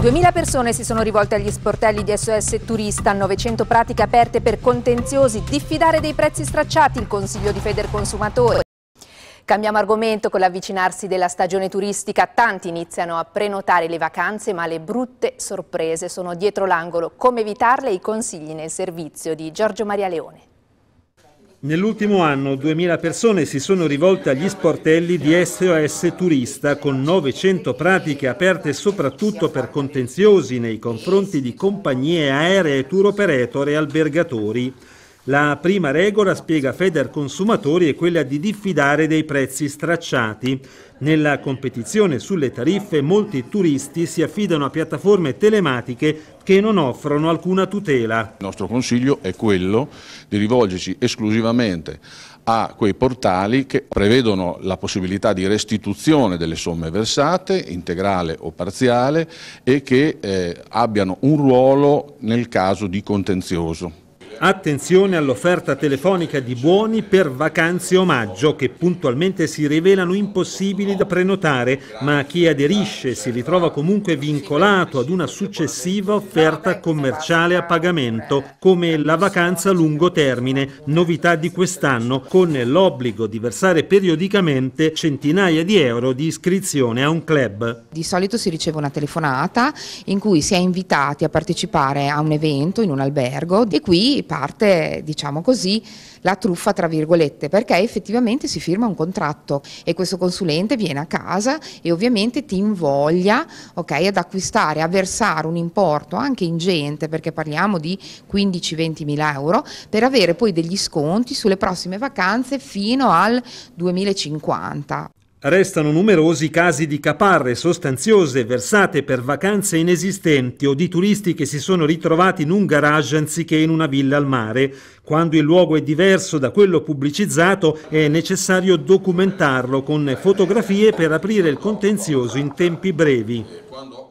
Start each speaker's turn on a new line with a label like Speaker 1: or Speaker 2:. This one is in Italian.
Speaker 1: 2.000 persone si sono rivolte agli sportelli di SOS Turista, 900 pratiche aperte per contenziosi, diffidare dei prezzi stracciati, il consiglio di Consumatore. Cambiamo argomento con l'avvicinarsi della stagione turistica. Tanti iniziano a prenotare le vacanze, ma le brutte sorprese sono dietro l'angolo. Come evitarle? I consigli nel servizio di Giorgio Maria Leone.
Speaker 2: Nell'ultimo anno 2.000 persone si sono rivolte agli sportelli di SOS Turista con 900 pratiche aperte soprattutto per contenziosi nei confronti di compagnie aeree, tour operator e albergatori. La prima regola, spiega Feder Consumatori, è quella di diffidare dei prezzi stracciati. Nella competizione sulle tariffe molti turisti si affidano a piattaforme telematiche che non offrono alcuna tutela. Il nostro consiglio è quello di rivolgersi esclusivamente a quei portali che prevedono la possibilità di restituzione delle somme versate, integrale o parziale, e che eh, abbiano un ruolo nel caso di contenzioso. Attenzione all'offerta telefonica di buoni per vacanze omaggio che puntualmente si rivelano impossibili da prenotare, ma chi aderisce si ritrova comunque vincolato ad una successiva offerta commerciale a pagamento, come la vacanza a lungo termine, novità di quest'anno, con l'obbligo di versare periodicamente centinaia di euro di iscrizione a un club.
Speaker 3: Di solito si riceve una telefonata in cui si è invitati a partecipare a un evento in un albergo e qui parte, diciamo così, la truffa tra virgolette, perché effettivamente si firma un contratto e questo consulente viene a casa e ovviamente ti invoglia okay, ad acquistare, a versare un importo anche ingente, perché parliamo di 15-20 mila euro, per avere poi degli sconti sulle prossime vacanze fino al 2050.
Speaker 2: Restano numerosi casi di caparre sostanziose versate per vacanze inesistenti o di turisti che si sono ritrovati in un garage anziché in una villa al mare. Quando il luogo è diverso da quello pubblicizzato è necessario documentarlo con fotografie per aprire il contenzioso in tempi brevi.